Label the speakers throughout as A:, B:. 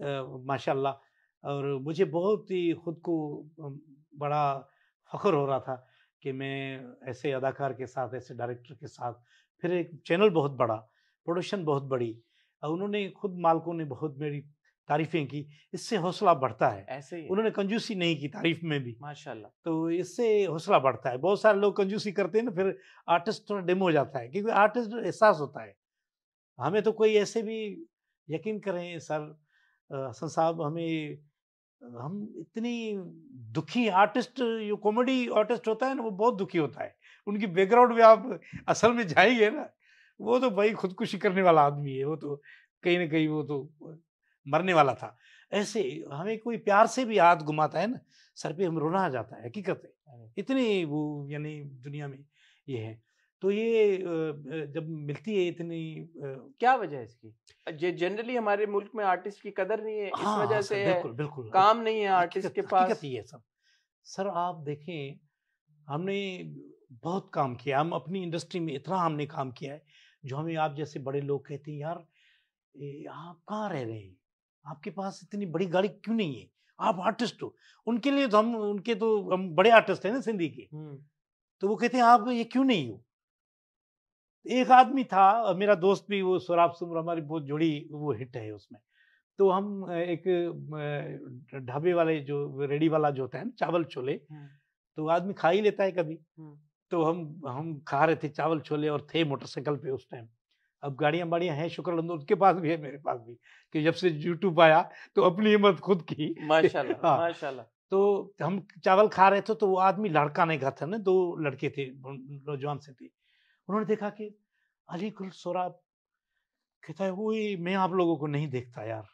A: माशाल्लाह और मुझे बहुत ही ख़ुद को बड़ा फ़ख्र हो रहा था कि मैं ऐसे अदाकार के साथ ऐसे डायरेक्टर के साथ फिर एक चैनल बहुत बड़ा प्रोडक्शन बहुत बड़ी और उन्होंने खुद मालकों ने बहुत मेरी तारीफ़ें की इससे हौसला बढ़ता है ऐसे ही उन्होंने कंजूसी नहीं की तारीफ में भी माशाल्लाह तो इससे हौसला बढ़ता है बहुत सारे लोग कंजूसी करते हैं ना फिर आर्टिस्ट थोड़ा डिम हो जाता है क्योंकि आर्टिस्ट एहसास होता है हमें तो कोई ऐसे भी यकीन करें सर हसन साहब हमें हम इतनी दुखी आर्टिस्ट जो कॉमेडी आर्टिस्ट होता है ना वो बहुत दुखी होता है उनकी बैकग्राउंड भी आप असल में जाएंगे ना वो तो भाई खुदकुशी करने वाला आदमी है वो तो कहीं ना कहीं वो तो मरने वाला था ऐसे हमें कोई प्यार से भी हाथ घुमाता है ना सर पे हम रोना आ जाता है हकीकत है इतनी वो यानी दुनिया में ये है तो ये जब मिलती है इतनी क्या वजह है इसकी जनरली हमारे मुल्क में आर्टिस्ट की
B: कदर नहीं है इस वजह हाँ, से बिल्कुल बिल्कुल काम नहीं है आर्टिस्ट के पास ये सब
A: सर आप देखें हमने बहुत काम किया हम अपनी इंडस्ट्री में इतना हमने काम किया है जो हमें आप जैसे बड़े लोग कहते हैं यार आप कहाँ रह रहे हैं आपके पास इतनी बड़ी गाड़ी क्यों नहीं है आप आर्टिस्ट हो उनके लिए तो हम उनके तो हम बड़े आर्टिस्ट हैं ना सिंधी के तो वो कहते हैं आप ये क्यों नहीं हो तो एक आदमी था मेरा दोस्त भी वो सौराब सुमर हमारी बहुत जुड़ी वो हिट है उसमें तो हम एक ढाबे वाले जो रेडी वाला जो होता है ना चावल छोले तो आदमी खा ही लेता है कभी तो हम हम खा रहे थे चावल छोले और थे मोटरसाइकिल पे उस टाइम अब गाड़ियां बाड़ियां हैं शुक्र अलहमद उनके पास भी है मेरे पास भी कि जब से यूट्यूब आया तो अपनी हिम्मत खुद की माशाल्लाह हाँ। माशाल्लाह तो हम चावल खा रहे थे तो वो आदमी लड़का नहीं खा था ना दो लड़के थे नौजवान से थे उन्होंने देखा कि अली गुल सोराब कहता है वो मैं आप लोगों को नहीं देखता यार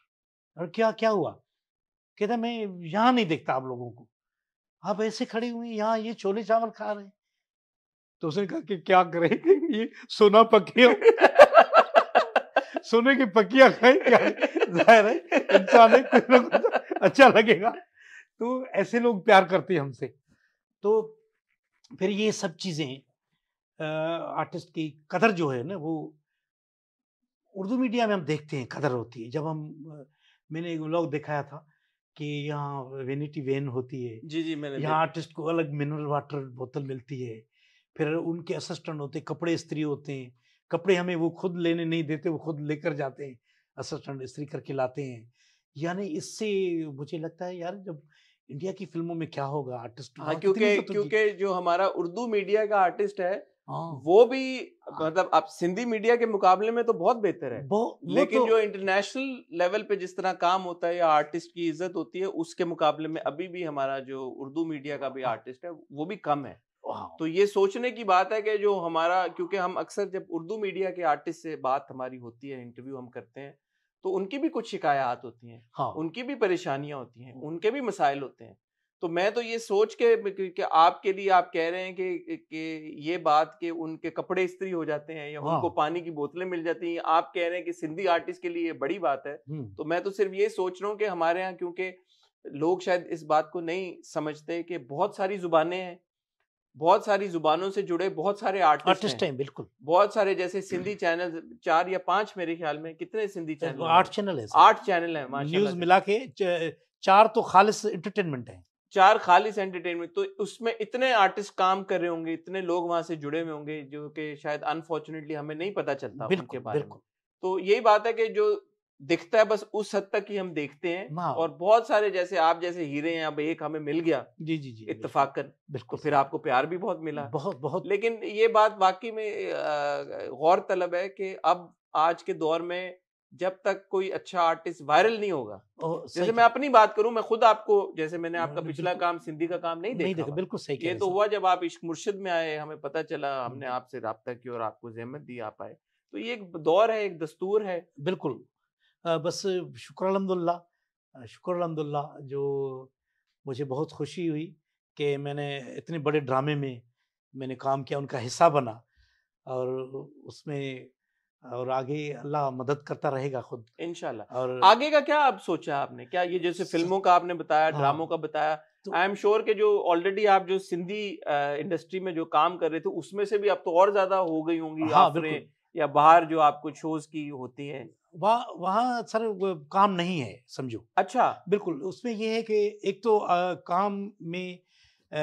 A: और क्या क्या हुआ कहता है मैं यहाँ नहीं देखता आप लोगों को आप ऐसे खड़े हुए यहाँ ये छोले चावल खा रहे तो उसने कहा कि क्या करेंगे ये सोना पकिया सोने की पकिया खाए क्या जाहिर है इंसान है कुछ ना कुछ तो अच्छा लगेगा तो ऐसे लोग प्यार करते हैं हमसे तो फिर ये सब चीज़ें आर्टिस्ट की कदर जो है ना वो उर्दू मीडिया में हम देखते हैं कदर होती है जब हम मैंने एक ब्लॉग दिखाया था कि यहाँ वेनिटी वेन होती है जी
B: जी मैंने यहाँ आर्टिस्ट
A: को अलग मिनरल वाटर बोतल मिलती है फिर उनके असिस्टेंट होते कपड़े स्त्री होते हैं कपड़े हमें वो खुद लेने नहीं देते वो खुद लेकर जाते हैं असिस्टेंट स्त्री करके लाते हैं यानी इससे मुझे लगता है यार जब इंडिया की फिल्मों में क्या होगा आर्टिस्ट हाँ क्योंकि तो क्योंकि
B: जो हमारा उर्दू मीडिया का आर्टिस्ट है हाँ। वो भी हाँ। मतलब आप सिंधी मीडिया के मुकाबले में तो बहुत बेहतर है लेकिन तो, जो इंटरनेशनल लेवल पे जिस तरह काम होता है या आर्टिस्ट की इज्जत होती है उसके मुकाबले में अभी भी हमारा जो उर्दू मीडिया का भी हाँ। आर्टिस्ट है वो भी कम है तो ये सोचने की बात है कि जो हमारा क्योंकि हम अक्सर जब उर्दू मीडिया के आर्टिस्ट से बात हमारी होती है इंटरव्यू हम करते हैं तो उनकी भी कुछ शिकायत होती हैं हाँ। उनकी भी परेशानियां होती हैं हम्म। उनके भी मसाइल होते हैं तो मैं तो ये सोच के कि आपके लिए आप कह रहे हैं कि कि ये बात कि उनके कपड़े स्त्री हो जाते हैं या उनको पानी की बोतलें मिल जाती हैं आप कह रहे हैं कि सिंधी आर्टिस्ट के लिए ये बड़ी बात है तो मैं तो सिर्फ ये सोच रहा हूँ कि हमारे यहाँ क्योंकि लोग शायद इस बात को नहीं समझते कि बहुत सारी जुबानें हैं बहुत सारी जुबानों से जुड़े बहुत सारे आर्टिस्ट, आर्टिस्ट हैं बिल्कुल बहुत सारे जैसे सिंधी चैनल चार या पांच मेरे ख्याल में कितने सिंधी चैनल आठ चैनल है आठ चैनल है न्यूज
A: मिला के चार तो खालिश एंटरटेनमेंट है
B: चार खालिश एंटरटेनमेंट तो उसमें इतने आर्टिस्ट काम कर रहे होंगे इतने लोग वहां से जुड़े हुए होंगे जो कि शायद अनफॉर्चुनेटली हमें नहीं पता चलता उनके बारे में तो यही बात है कि जो दिखता है बस उस हद तक ही हम देखते हैं और बहुत सारे जैसे आप जैसे हीरे हैं अब एक हमें मिल गया जी जी जी इतफाकन बिल्कुल तो फिर आपको प्यार भी बहुत मिला बहुत बहुत लेकिन ये बात वाकई में गौर तलब है कि अब आज के दौर में जब तक कोई अच्छा आर्टिस्ट वायरल नहीं होगा जैसे मैं अपनी बात करूं मैं खुद आपको जैसे मैंने हाँ, आपका पिछला काम सिंधी का काम नहीं देखा, नहीं देखा बिल्कुल सही ये तो हुआ जब आप इश्क मुर्शिद में आए हमें पता चला हमने हाँ। आपसे रबता किया और आपको जहमत दी आप आए तो ये एक दौर है एक दस्तूर है बिल्कुल
A: बस शुक्र अलहमदुल्ला शुक्र अलहमदुल्ला जो मुझे बहुत खुशी हुई कि मैंने इतने बड़े ड्रामे में मैंने काम किया उनका हिस्सा बना और उसमें और आगे अल्लाह मदद करता रहेगा खुद इनशाला और
B: आगे का क्या आप सोचा आपने क्या ये जैसे फिल्मों का आपने बताया हाँ, ड्रामों का बताया तो आई एम श्योर के जो ऑलरेडी आप जो सिंधी इंडस्ट्री में जो काम कर रहे थे उसमें से भी आप तो और ज्यादा हो गई होंगी हाँ, या बाहर जो आपको शोज की होती है
A: वह वहाँ सर काम नहीं है समझो अच्छा बिल्कुल उसमें यह है कि एक तो आ, काम में आ,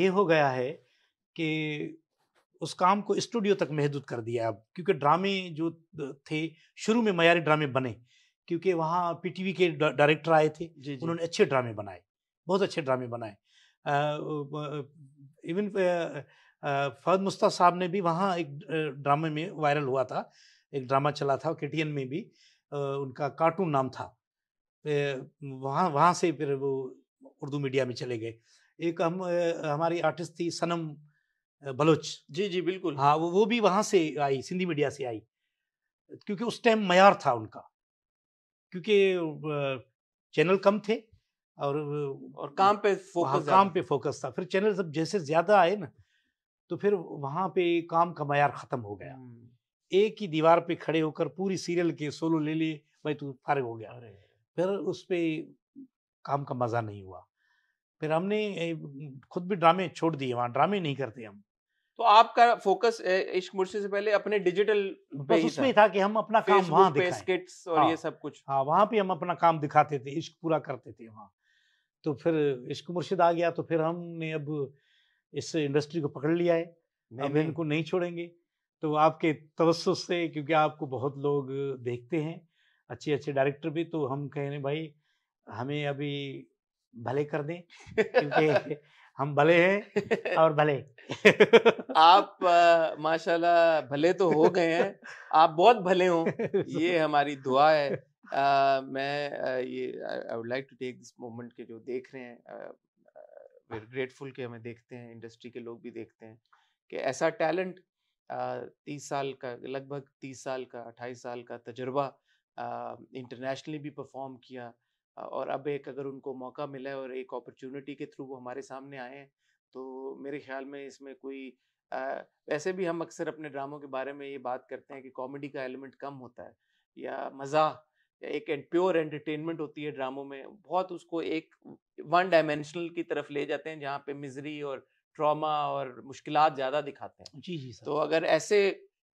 A: ये हो गया है कि उस काम को स्टूडियो तक महदूद कर दिया अब क्योंकि ड्रामे जो थे शुरू में मयारी ड्रामे बने क्योंकि वहाँ पीटीवी के डायरेक्टर आए थे जी, जी. उन्होंने अच्छे ड्रामे बनाए बहुत अच्छे ड्रामे बनाए इवन फहद मुस्ता साहब ने भी वहाँ एक ड्रामे में वायरल हुआ था एक ड्रामा चला था के में भी आ, उनका कार्टून नाम था वहाँ वहाँ से फिर वो उर्दू मीडिया में चले गए एक हम हमारी आर्टिस्ट थी सनम बलोच जी जी बिल्कुल हाँ वो वो भी वहाँ से आई सिंधी मीडिया से आई क्योंकि उस टाइम मैार था उनका क्योंकि चैनल कम थे और और काम पे फोकस काम पे फोकस था फिर चैनल सब जैसे ज़्यादा आए ना तो फिर वहाँ पे काम का मैार ख़त्म हो गया हम्म। एक ही दीवार पे खड़े होकर पूरी सीरियल के सोलो ले लिए भाई तू फारग हो गया फिर उस पर काम का मज़ा नहीं हुआ फिर हमने खुद भी ड्रामे छोड़ दिए वहाँ ड्रामे नहीं करते हम
B: तो आपका फोकस इश्क मुर्शी से पहले अपने डिजिटल बस उसमें था।, था कि हम अपना काम वहाँ स्किट्स और हाँ, ये सब
A: कुछ हाँ वहां पे हम अपना काम दिखाते थे इश्क पूरा करते थे वहाँ तो फिर इश्क मुर्शिद आ गया तो फिर हमने अब इस इंडस्ट्री को पकड़ लिया है नहीं, नहीं। इनको नहीं छोड़ेंगे तो आपके तवस से क्योंकि आपको बहुत लोग देखते हैं अच्छे अच्छे डायरेक्टर भी तो हम कह रहे भाई हमें अभी भले कर दें क्योंकि हम भले हैं और भले
B: आप माशाल्लाह भले तो हो गए हैं आप बहुत भले हों ये हमारी दुआ है आ, मैं ये I would like to take this moment के जो देख रहे हैं वी ग्रेटफुल के हमें देखते हैं इंडस्ट्री के लोग भी देखते हैं कि ऐसा टैलेंट तीस साल का लगभग तीस साल का अट्ठाईस साल का तजर्बा इंटरनेशनली भी परफॉर्म किया और अब एक अगर उनको मौका मिला है और एक अपॉर्चुनिटी के थ्रू वो हमारे सामने आए हैं तो मेरे ख्याल में इसमें कोई आ, वैसे भी हम अक्सर अपने ड्रामों के बारे में ये बात करते हैं कि कॉमेडी का एलिमेंट कम होता है या मजा या एक प्योर एंटरटेनमेंट होती है ड्रामों में बहुत उसको एक वन डायमेंशनल की तरफ ले जाते हैं जहाँ पे मिजरी और ट्रॉमा और मुश्किल ज़्यादा दिखाते हैं जी जी तो अगर ऐसे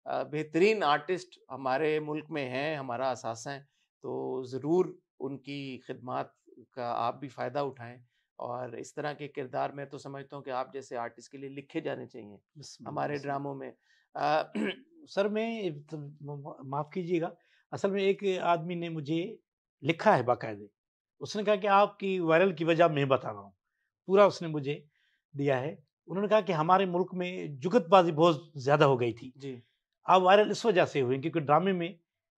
B: बेहतरीन आर्टिस्ट हमारे मुल्क में हैं हमारा असास हैं तो ज़रूर उनकी खदमात का आप भी फ़ायदा उठाएं और इस तरह के किरदार मैं तो समझता हूँ कि
A: आप जैसे आर्टिस्ट के लिए लिखे जाने चाहिए हमारे ड्रामों में आ, सर मैं तो माफ़ कीजिएगा असल में एक आदमी ने मुझे लिखा है बाकायदे उसने कहा कि आपकी वायरल की वजह मैं बता रहा हूँ पूरा उसने मुझे दिया है उन्होंने कहा कि हमारे मुल्क में जुगतबाजी बहुत ज़्यादा हो गई थी जी आप वायरल इस वजह से हुए क्योंकि ड्रामे में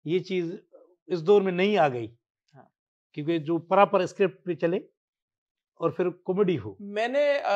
A: ये चीज़ इस दौर में नहीं आ गई क्योंकि जो परापर स्क्रिप्ट पे चले और फिर कॉमेडी हो मैंने